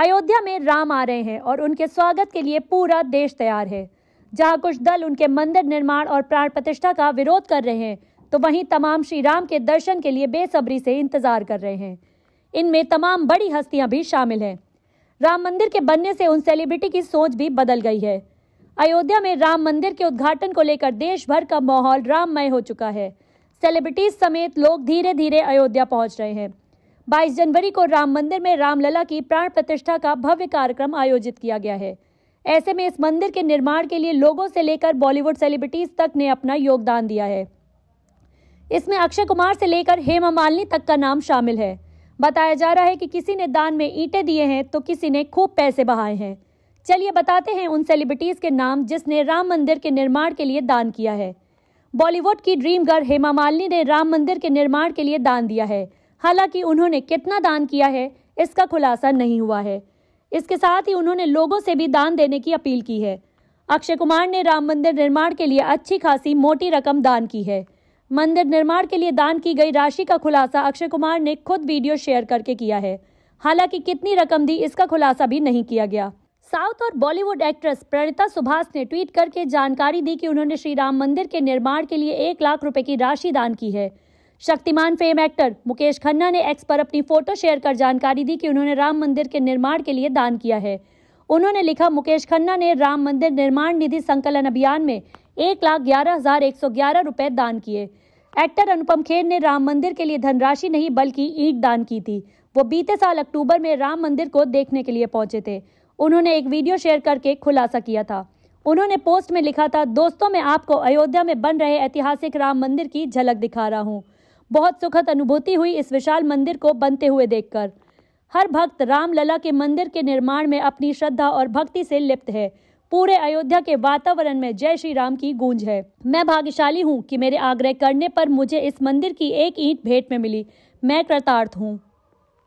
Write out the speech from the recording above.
अयोध्या में राम आ रहे हैं और उनके स्वागत के लिए पूरा देश तैयार है जहां कुछ दल उनके मंदिर निर्माण और प्राण प्रतिष्ठा का विरोध कर रहे हैं तो वहीं तमाम श्री राम के दर्शन के लिए बेसब्री से इंतजार कर रहे हैं इनमें तमाम बड़ी हस्तियां भी शामिल हैं राम मंदिर के बनने से उन सेलिब्रिटी की सोच भी बदल गई है अयोध्या में राम मंदिर के उद्घाटन को लेकर देश भर का माहौल राममय हो चुका है सेलिब्रिटीज समेत लोग धीरे धीरे अयोध्या पहुंच रहे हैं 22 जनवरी को राम मंदिर में रामलला की प्राण प्रतिष्ठा का भव्य कार्यक्रम आयोजित किया गया है ऐसे में इस मंदिर के निर्माण के लिए लोगों से लेकर बॉलीवुड सेलिब्रिटीज तक ने अपना योगदान दिया है इसमें अक्षय कुमार से लेकर हेमा मालिनी तक का नाम शामिल है बताया जा रहा है कि किसी ने दान में ईंटें दिए हैं तो किसी ने खूब पैसे बहाए हैं चलिए बताते हैं उन सेलिब्रिटीज के नाम जिसने राम मंदिर के निर्माण के लिए दान किया है बॉलीवुड की ड्रीम गर्ल हेमा मालिनी ने राम मंदिर के निर्माण के लिए दान दिया है हालांकि उन्होंने कितना दान किया है इसका खुलासा नहीं हुआ है इसके साथ ही उन्होंने लोगों से भी दान देने की अपील की है अक्षय कुमार ने राम मंदिर निर्माण के लिए अच्छी खासी मोटी रकम दान की है मंदिर निर्माण के लिए दान की गई राशि का खुलासा अक्षय कुमार ने खुद वीडियो शेयर करके किया है हालांकि कितनी रकम दी इसका खुलासा भी नहीं किया गया साउथ और बॉलीवुड एक्ट्रेस प्रणिता सुभाष ने ट्वीट करके जानकारी दी कि उन्होंने श्री राम मंदिर के निर्माण के लिए एक लाख रुपए की राशि दान की है शक्तिमान फेम एक्टर मुकेश खन्ना ने एक्स पर अपनी फोटो शेयर कर जानकारी दी कि उन्होंने राम मंदिर के निर्माण के लिए दान किया है उन्होंने लिखा मुकेश खन्ना ने राम मंदिर निर्माण निधि संकलन अभियान में एक लाख ग्यारह हजार एक सौ ग्यारह रुपए दान किए एक्टर अनुपम खेर ने राम मंदिर के लिए धनराशि नहीं बल्कि ईट दान की थी वो बीते साल अक्टूबर में राम मंदिर को देखने के लिए पहुंचे थे उन्होंने एक वीडियो शेयर करके खुलासा किया था उन्होंने पोस्ट में लिखा था दोस्तों मैं आपको अयोध्या में बन रहे ऐतिहासिक राम मंदिर की झलक दिखा रहा हूँ बहुत सुखद अनुभूति हुई इस विशाल मंदिर को बनते हुए देखकर हर भक्त रामलला के मंदिर के निर्माण में अपनी श्रद्धा और भक्ति से लिप्त है पूरे अयोध्या के वातावरण में जय श्री राम की गूंज है मैं भाग्यशाली हूँ कि मेरे आग्रह करने पर मुझे इस मंदिर की एक ईंट भेंट में मिली मैं कृतार्थ हूँ